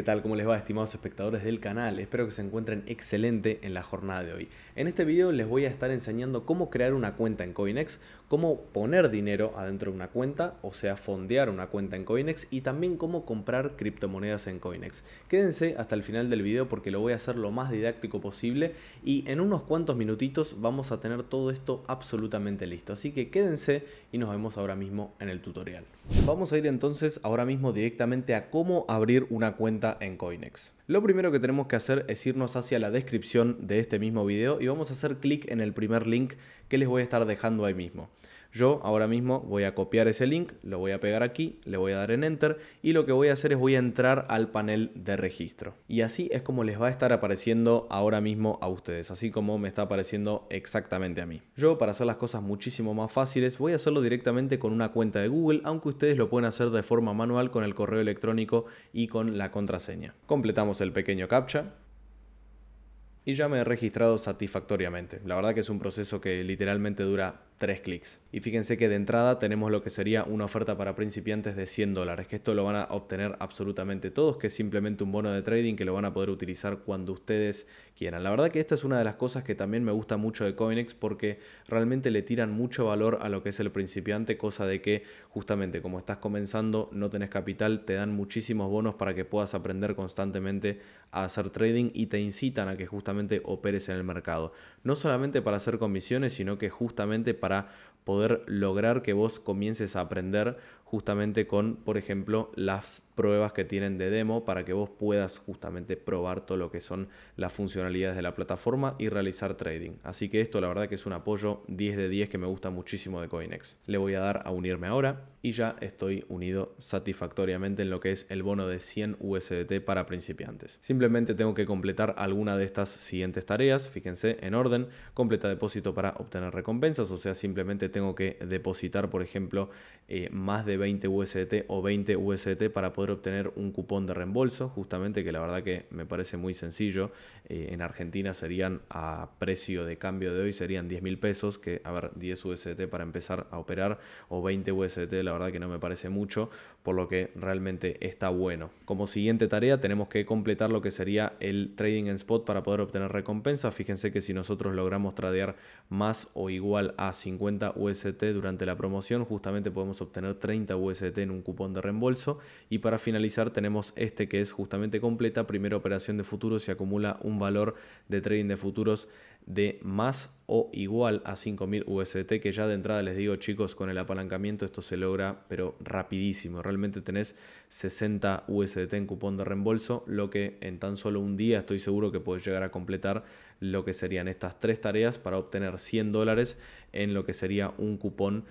¿Qué tal? ¿Cómo les va, estimados espectadores del canal? Espero que se encuentren excelente en la jornada de hoy. En este video les voy a estar enseñando cómo crear una cuenta en Coinex, cómo poner dinero adentro de una cuenta, o sea, fondear una cuenta en Coinex y también cómo comprar criptomonedas en Coinex. Quédense hasta el final del video porque lo voy a hacer lo más didáctico posible y en unos cuantos minutitos vamos a tener todo esto absolutamente listo. Así que quédense y nos vemos ahora mismo en el tutorial. Vamos a ir entonces ahora mismo directamente a cómo abrir una cuenta en Coinex. Lo primero que tenemos que hacer es irnos hacia la descripción de este mismo video y vamos a hacer clic en el primer link que les voy a estar dejando ahí mismo. Yo ahora mismo voy a copiar ese link, lo voy a pegar aquí, le voy a dar en Enter y lo que voy a hacer es voy a entrar al panel de registro. Y así es como les va a estar apareciendo ahora mismo a ustedes, así como me está apareciendo exactamente a mí. Yo para hacer las cosas muchísimo más fáciles voy a hacerlo directamente con una cuenta de Google, aunque ustedes lo pueden hacer de forma manual con el correo electrónico y con la contraseña. Completamos el pequeño captcha y ya me he registrado satisfactoriamente. La verdad que es un proceso que literalmente dura tres clics. Y fíjense que de entrada tenemos lo que sería una oferta para principiantes de 100 dólares, que esto lo van a obtener absolutamente todos, que es simplemente un bono de trading que lo van a poder utilizar cuando ustedes quieran. La verdad que esta es una de las cosas que también me gusta mucho de CoinEx porque realmente le tiran mucho valor a lo que es el principiante, cosa de que justamente como estás comenzando, no tenés capital, te dan muchísimos bonos para que puedas aprender constantemente a hacer trading y te incitan a que justamente operes en el mercado. No solamente para hacer comisiones, sino que justamente para para poder lograr que vos comiences a aprender justamente con, por ejemplo, las pruebas que tienen de demo para que vos puedas justamente probar todo lo que son las funcionalidades de la plataforma y realizar trading. Así que esto la verdad que es un apoyo 10 de 10 que me gusta muchísimo de Coinex. Le voy a dar a unirme ahora y ya estoy unido satisfactoriamente en lo que es el bono de 100 USDT para principiantes. Simplemente tengo que completar alguna de estas siguientes tareas, fíjense en orden, completa depósito para obtener recompensas, o sea, simplemente tengo que depositar, por ejemplo, eh, más de 20 USDT o 20 USDT para poder obtener un cupón de reembolso, justamente que la verdad que me parece muy sencillo. Eh, en Argentina serían a precio de cambio de hoy, serían 10 mil pesos, que a ver, 10 usd para empezar a operar o 20 usd la verdad que no me parece mucho, por lo que realmente está bueno. Como siguiente tarea tenemos que completar lo que sería el trading en spot para poder obtener recompensa. Fíjense que si nosotros logramos tradear más o igual a 50 UST durante la promoción, justamente podemos obtener 30 UST en un cupón de reembolso. Y para finalizar tenemos este que es justamente completa primera operación de futuros y acumula un valor de trading de futuros de más o igual a 5000 USDT, que ya de entrada les digo chicos, con el apalancamiento esto se logra pero rapidísimo. Realmente tenés 60 USDT en cupón de reembolso, lo que en tan solo un día estoy seguro que puedes llegar a completar lo que serían estas tres tareas para obtener 100 dólares en lo que sería un cupón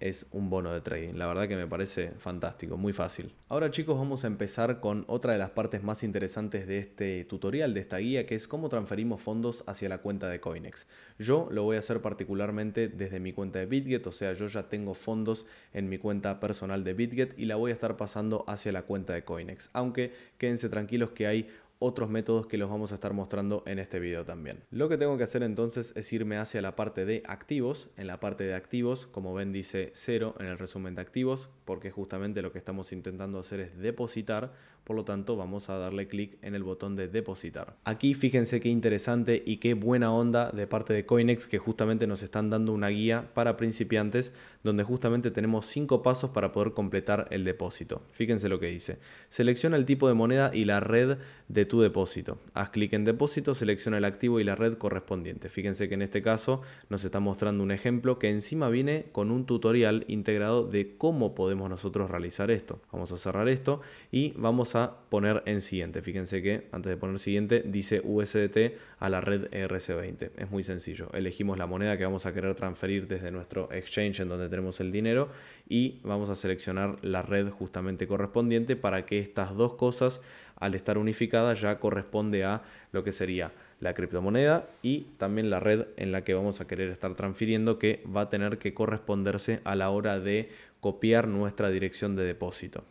es un bono de trading. La verdad que me parece fantástico, muy fácil. Ahora chicos vamos a empezar con otra de las partes más interesantes de este tutorial, de esta guía, que es cómo transferimos fondos hacia la cuenta de Coinex. Yo lo voy a hacer particularmente desde mi cuenta de Bitget, o sea, yo ya tengo fondos en mi cuenta personal de Bitget y la voy a estar pasando hacia la cuenta de Coinex. Aunque quédense tranquilos que hay otros métodos que los vamos a estar mostrando en este video también. Lo que tengo que hacer entonces es irme hacia la parte de activos. En la parte de activos, como ven dice cero en el resumen de activos, porque justamente lo que estamos intentando hacer es depositar, por lo tanto vamos a darle clic en el botón de depositar. Aquí fíjense qué interesante y qué buena onda de parte de Coinex que justamente nos están dando una guía para principiantes donde justamente tenemos cinco pasos para poder completar el depósito. Fíjense lo que dice. Selecciona el tipo de moneda y la red de tu depósito. Haz clic en depósito, selecciona el activo y la red correspondiente. Fíjense que en este caso nos está mostrando un ejemplo que encima viene con un tutorial integrado de cómo podemos nosotros realizar esto. Vamos a cerrar esto y vamos a poner en siguiente. Fíjense que antes de poner siguiente dice USDT a la red e rc 20 Es muy sencillo. Elegimos la moneda que vamos a querer transferir desde nuestro exchange en donde tenemos el dinero y vamos a seleccionar la red justamente correspondiente para que estas dos cosas al estar unificada ya corresponde a lo que sería la criptomoneda y también la red en la que vamos a querer estar transfiriendo que va a tener que corresponderse a la hora de copiar nuestra dirección de depósito.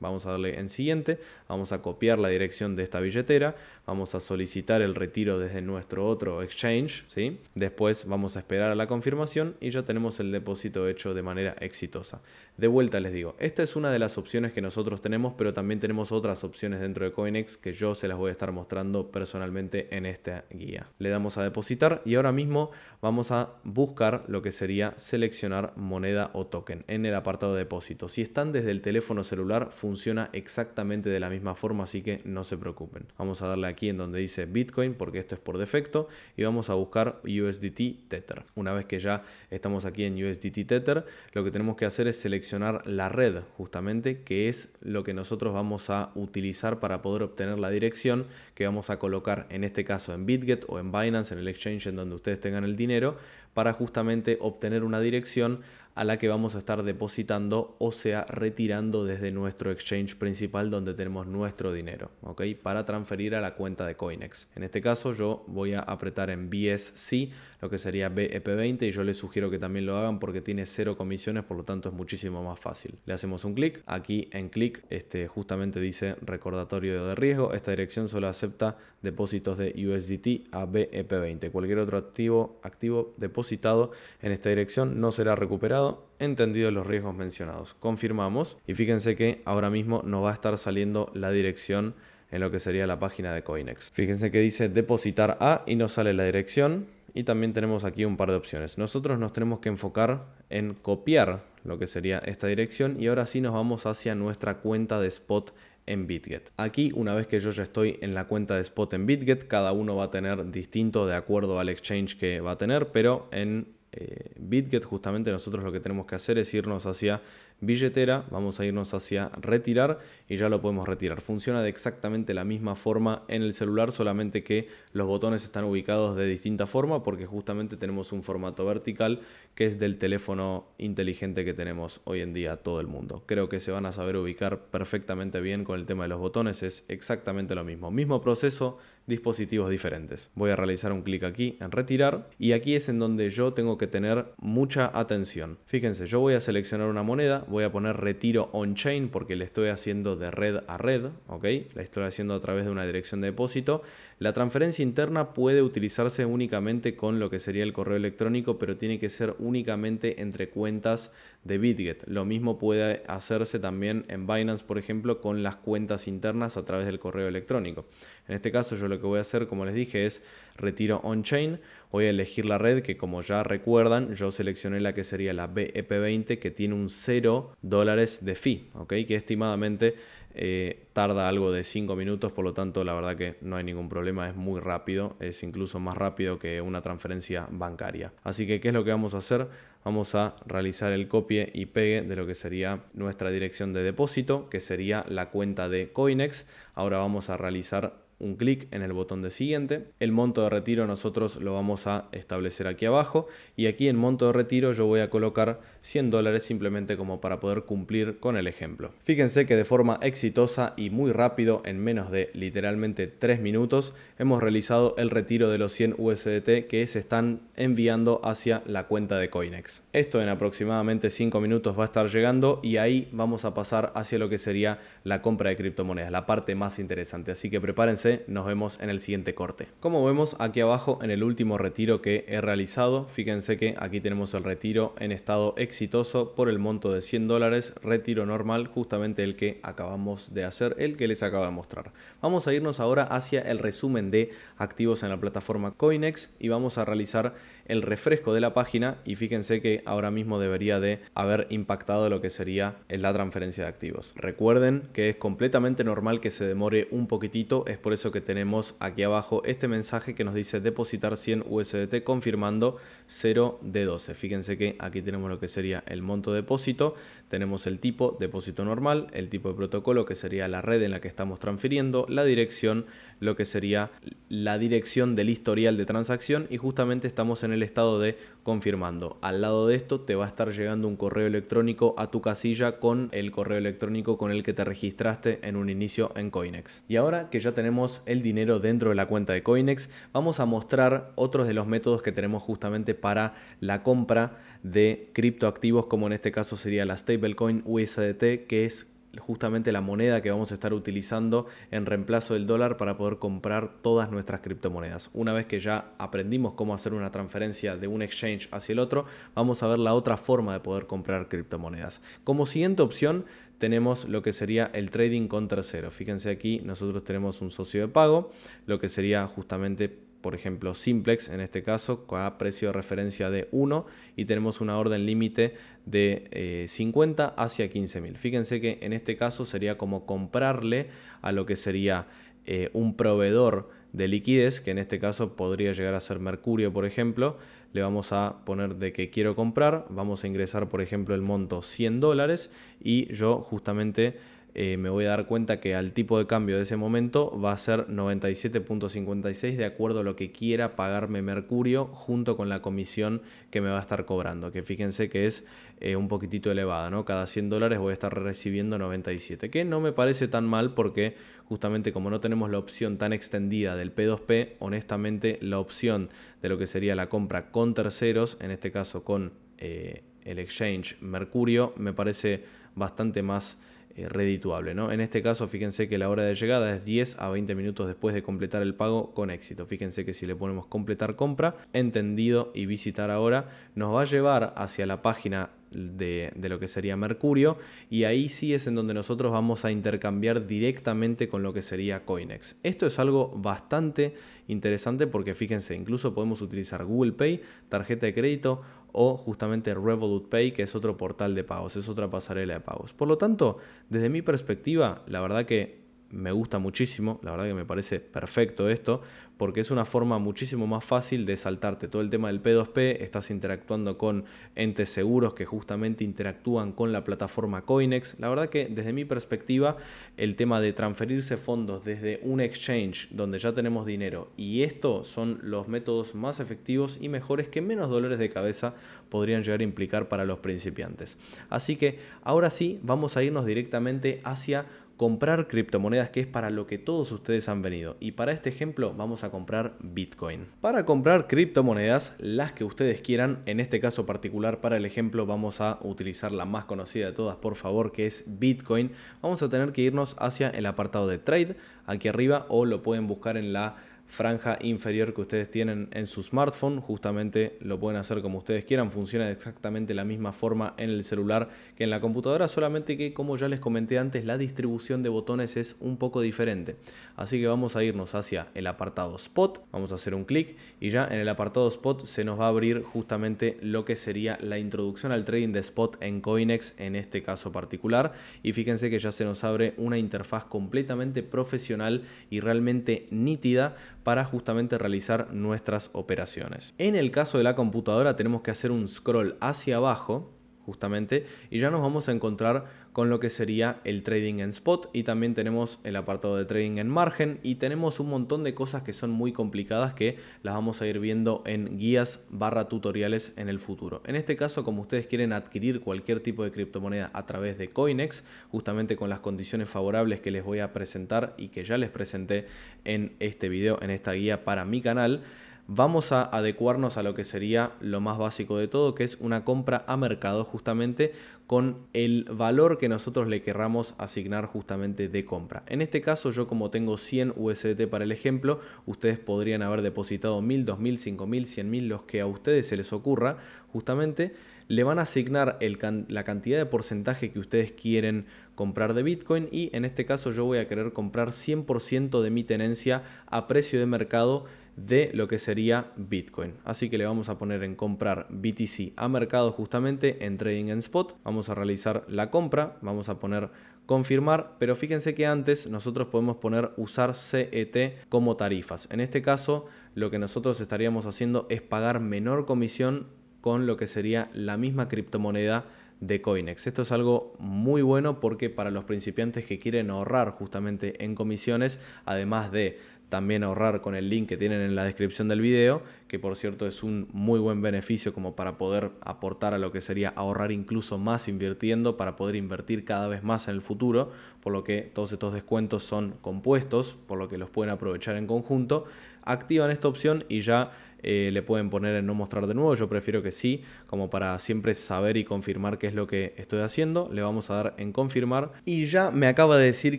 Vamos a darle en siguiente, vamos a copiar la dirección de esta billetera, vamos a solicitar el retiro desde nuestro otro exchange, ¿sí? Después vamos a esperar a la confirmación y ya tenemos el depósito hecho de manera exitosa. De vuelta les digo, esta es una de las opciones que nosotros tenemos, pero también tenemos otras opciones dentro de Coinex que yo se las voy a estar mostrando personalmente en esta guía. Le damos a depositar y ahora mismo vamos a buscar lo que sería seleccionar moneda o token en el apartado depósito. Si están desde el teléfono celular funciona exactamente de la misma forma, así que no se preocupen. Vamos a darle aquí aquí en donde dice Bitcoin porque esto es por defecto y vamos a buscar USDT Tether. Una vez que ya estamos aquí en USDT Tether, lo que tenemos que hacer es seleccionar la red justamente que es lo que nosotros vamos a utilizar para poder obtener la dirección que vamos a colocar en este caso en Bitget o en Binance, en el exchange en donde ustedes tengan el dinero, para justamente obtener una dirección a la que vamos a estar depositando o sea retirando desde nuestro exchange principal donde tenemos nuestro dinero, ¿ok? Para transferir a la cuenta de Coinex. En este caso yo voy a apretar en BSC, lo que sería BEP20 y yo les sugiero que también lo hagan porque tiene cero comisiones, por lo tanto es muchísimo más fácil. Le hacemos un clic, aquí en clic este, justamente dice recordatorio de riesgo, esta dirección solo acepta depósitos de USDT a BEP20. Cualquier otro activo, activo depositado en esta dirección no será recuperado, entendido los riesgos mencionados. Confirmamos y fíjense que ahora mismo nos va a estar saliendo la dirección en lo que sería la página de Coinex. Fíjense que dice depositar a y no sale la dirección y también tenemos aquí un par de opciones. Nosotros nos tenemos que enfocar en copiar lo que sería esta dirección y ahora sí nos vamos hacia nuestra cuenta de spot en BitGet. Aquí, una vez que yo ya estoy en la cuenta de spot en BitGet, cada uno va a tener distinto de acuerdo al exchange que va a tener, pero en eh, BitGet justamente nosotros lo que tenemos que hacer es irnos hacia billetera, vamos a irnos hacia retirar y ya lo podemos retirar. Funciona de exactamente la misma forma en el celular, solamente que los botones están ubicados de distinta forma porque justamente tenemos un formato vertical que es del teléfono inteligente que tenemos hoy en día todo el mundo. Creo que se van a saber ubicar perfectamente bien con el tema de los botones, es exactamente lo mismo. Mismo proceso, dispositivos diferentes. Voy a realizar un clic aquí en retirar y aquí es en donde yo tengo que tener mucha atención. Fíjense, yo voy a seleccionar una moneda, voy a poner retiro on-chain porque le estoy haciendo de red a red, ¿ok? La estoy haciendo a través de una dirección de depósito la transferencia interna puede utilizarse únicamente con lo que sería el correo electrónico, pero tiene que ser únicamente entre cuentas de Bitget. Lo mismo puede hacerse también en Binance, por ejemplo, con las cuentas internas a través del correo electrónico. En este caso yo lo que voy a hacer, como les dije, es retiro on-chain. Voy a elegir la red que como ya recuerdan, yo seleccioné la que sería la BEP20 que tiene un 0 dólares de fee, Que estimadamente eh, tarda algo de 5 minutos, por lo tanto la verdad que no hay ningún problema, es muy rápido, es incluso más rápido que una transferencia bancaria. Así que, ¿qué es lo que vamos a hacer? Vamos a realizar el copie y pegue de lo que sería nuestra dirección de depósito, que sería la cuenta de Coinex. Ahora vamos a realizar un clic en el botón de siguiente. El monto de retiro nosotros lo vamos a establecer aquí abajo y aquí en monto de retiro yo voy a colocar 100 dólares simplemente como para poder cumplir con el ejemplo. Fíjense que de forma exitosa y muy rápido en menos de literalmente 3 minutos hemos realizado el retiro de los 100 USDT que se están enviando hacia la cuenta de Coinex. Esto en aproximadamente 5 minutos va a estar llegando y ahí vamos a pasar hacia lo que sería la compra de criptomonedas, la parte más interesante. Así que prepárense nos vemos en el siguiente corte. Como vemos aquí abajo en el último retiro que he realizado, fíjense que aquí tenemos el retiro en estado exitoso por el monto de 100 dólares, retiro normal, justamente el que acabamos de hacer, el que les acabo de mostrar. Vamos a irnos ahora hacia el resumen de activos en la plataforma CoinEx y vamos a realizar el refresco de la página y fíjense que ahora mismo debería de haber impactado lo que sería la transferencia de activos. Recuerden que es completamente normal que se demore un poquitito, es por eso que tenemos aquí abajo este mensaje que nos dice depositar 100 USDT confirmando 0 de 12. Fíjense que aquí tenemos lo que sería el monto depósito tenemos el tipo, depósito normal, el tipo de protocolo, que sería la red en la que estamos transfiriendo, la dirección, lo que sería la dirección del historial de transacción y justamente estamos en el estado de confirmando. Al lado de esto te va a estar llegando un correo electrónico a tu casilla con el correo electrónico con el que te registraste en un inicio en Coinex. Y ahora que ya tenemos el dinero dentro de la cuenta de Coinex, vamos a mostrar otros de los métodos que tenemos justamente para la compra de criptoactivos como en este caso sería la stablecoin USDT que es justamente la moneda que vamos a estar utilizando en reemplazo del dólar para poder comprar todas nuestras criptomonedas. Una vez que ya aprendimos cómo hacer una transferencia de un exchange hacia el otro, vamos a ver la otra forma de poder comprar criptomonedas. Como siguiente opción tenemos lo que sería el trading con tercero. Fíjense aquí, nosotros tenemos un socio de pago, lo que sería justamente por ejemplo Simplex en este caso, a precio de referencia de 1 y tenemos una orden límite de 50 eh, hacia 15.000. Fíjense que en este caso sería como comprarle a lo que sería eh, un proveedor de liquidez, que en este caso podría llegar a ser Mercurio, por ejemplo, le vamos a poner de que quiero comprar, vamos a ingresar, por ejemplo, el monto 100 dólares y yo justamente eh, me voy a dar cuenta que al tipo de cambio de ese momento va a ser 97.56 de acuerdo a lo que quiera pagarme Mercurio junto con la comisión que me va a estar cobrando, que fíjense que es eh, un poquitito elevada, ¿no? Cada 100 dólares voy a estar recibiendo 97, que no me parece tan mal porque justamente como no tenemos la opción tan extendida del P2P, honestamente la opción de lo que sería la compra con terceros, en este caso con eh, el exchange Mercurio, me parece bastante más eh, redituable. ¿no? En este caso, fíjense que la hora de llegada es 10 a 20 minutos después de completar el pago con éxito. Fíjense que si le ponemos completar compra, entendido y visitar ahora, nos va a llevar hacia la página de, de, lo que sería Mercurio y ahí sí es en donde nosotros vamos a intercambiar directamente con lo que sería Coinex. Esto es algo bastante interesante porque fíjense, incluso podemos utilizar Google Pay, tarjeta de crédito o justamente Revolut Pay, que es otro portal de pagos, es otra pasarela de pagos. Por lo tanto, desde mi perspectiva, la verdad que me gusta muchísimo, la verdad que me parece perfecto esto, porque es una forma muchísimo más fácil de saltarte todo el tema del P2P, estás interactuando con entes seguros que justamente interactúan con la plataforma Coinex. La verdad que desde mi perspectiva, el tema de transferirse fondos desde un exchange donde ya tenemos dinero y esto son los métodos más efectivos y mejores que menos dolores de cabeza podrían llegar a implicar para los principiantes. Así que ahora sí, vamos a irnos directamente hacia comprar criptomonedas que es para lo que todos ustedes han venido. Y para este ejemplo vamos a comprar Bitcoin. Para comprar criptomonedas, las que ustedes quieran, en este caso particular para el ejemplo vamos a utilizar la más conocida de todas, por favor, que es Bitcoin. Vamos a tener que irnos hacia el apartado de trade, aquí arriba, o lo pueden buscar en la franja inferior que ustedes tienen en su smartphone. Justamente lo pueden hacer como ustedes quieran. Funciona exactamente la misma forma en el celular que en la computadora, solamente que como ya les comenté antes, la distribución de botones es un poco diferente. Así que vamos a irnos hacia el apartado Spot. Vamos a hacer un clic y ya en el apartado Spot se nos va a abrir justamente lo que sería la introducción al trading de Spot en Coinex en este caso particular. Y fíjense que ya se nos abre una interfaz completamente profesional y realmente nítida para justamente realizar nuestras operaciones. En el caso de la computadora tenemos que hacer un scroll hacia abajo justamente y ya nos vamos a encontrar con lo que sería el trading en spot y también tenemos el apartado de trading en margen y tenemos un montón de cosas que son muy complicadas que las vamos a ir viendo en guías barra tutoriales en el futuro. En este caso, como ustedes quieren adquirir cualquier tipo de criptomoneda a través de Coinex, justamente con las condiciones favorables que les voy a presentar y que ya les presenté en este video, en esta guía para mi canal, vamos a adecuarnos a lo que sería lo más básico de todo, que es una compra a mercado justamente con el valor que nosotros le querramos asignar justamente de compra. En este caso yo como tengo 100 USDT para el ejemplo, ustedes podrían haber depositado 1000, 2000, 5000, 100.000, los que a ustedes se les ocurra justamente le van a asignar el la cantidad de porcentaje que ustedes quieren comprar de Bitcoin y en este caso yo voy a querer comprar 100% de mi tenencia a precio de mercado de lo que sería Bitcoin. Así que le vamos a poner en comprar BTC a mercado justamente en Trading and Spot. Vamos a realizar la compra, vamos a poner confirmar, pero fíjense que antes nosotros podemos poner usar CET como tarifas. En este caso, lo que nosotros estaríamos haciendo es pagar menor comisión con lo que sería la misma criptomoneda de Coinex. Esto es algo muy bueno porque para los principiantes que quieren ahorrar justamente en comisiones, además de también ahorrar con el link que tienen en la descripción del video, que por cierto es un muy buen beneficio como para poder aportar a lo que sería ahorrar incluso más invirtiendo para poder invertir cada vez más en el futuro, por lo que todos estos descuentos son compuestos, por lo que los pueden aprovechar en conjunto, activan esta opción y ya eh, le pueden poner en no mostrar de nuevo, yo prefiero que sí, como para siempre saber y confirmar qué es lo que estoy haciendo, le vamos a dar en confirmar y ya me acaba de decir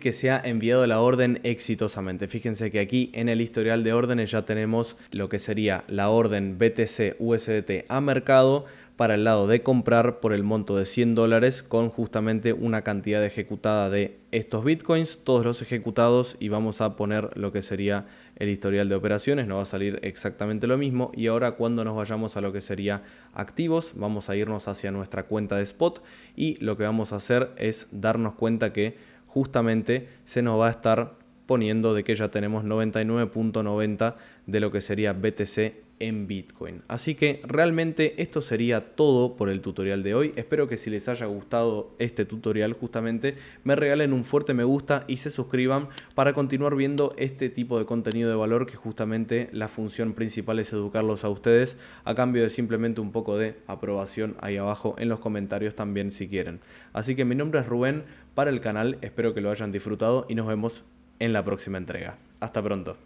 que se ha enviado la orden exitosamente, fíjense que aquí en el historial de órdenes ya tenemos lo que sería la orden BTC USDT a mercado, para el lado de comprar por el monto de 100 dólares con justamente una cantidad ejecutada de estos bitcoins, todos los ejecutados y vamos a poner lo que sería el historial de operaciones, nos va a salir exactamente lo mismo y ahora cuando nos vayamos a lo que sería activos, vamos a irnos hacia nuestra cuenta de spot y lo que vamos a hacer es darnos cuenta que justamente se nos va a estar poniendo de que ya tenemos 99.90 de lo que sería BTC en Bitcoin. Así que realmente esto sería todo por el tutorial de hoy. Espero que si les haya gustado este tutorial justamente me regalen un fuerte me gusta y se suscriban para continuar viendo este tipo de contenido de valor que justamente la función principal es educarlos a ustedes a cambio de simplemente un poco de aprobación ahí abajo en los comentarios también si quieren. Así que mi nombre es Rubén para el canal, espero que lo hayan disfrutado y nos vemos en la próxima entrega. Hasta pronto.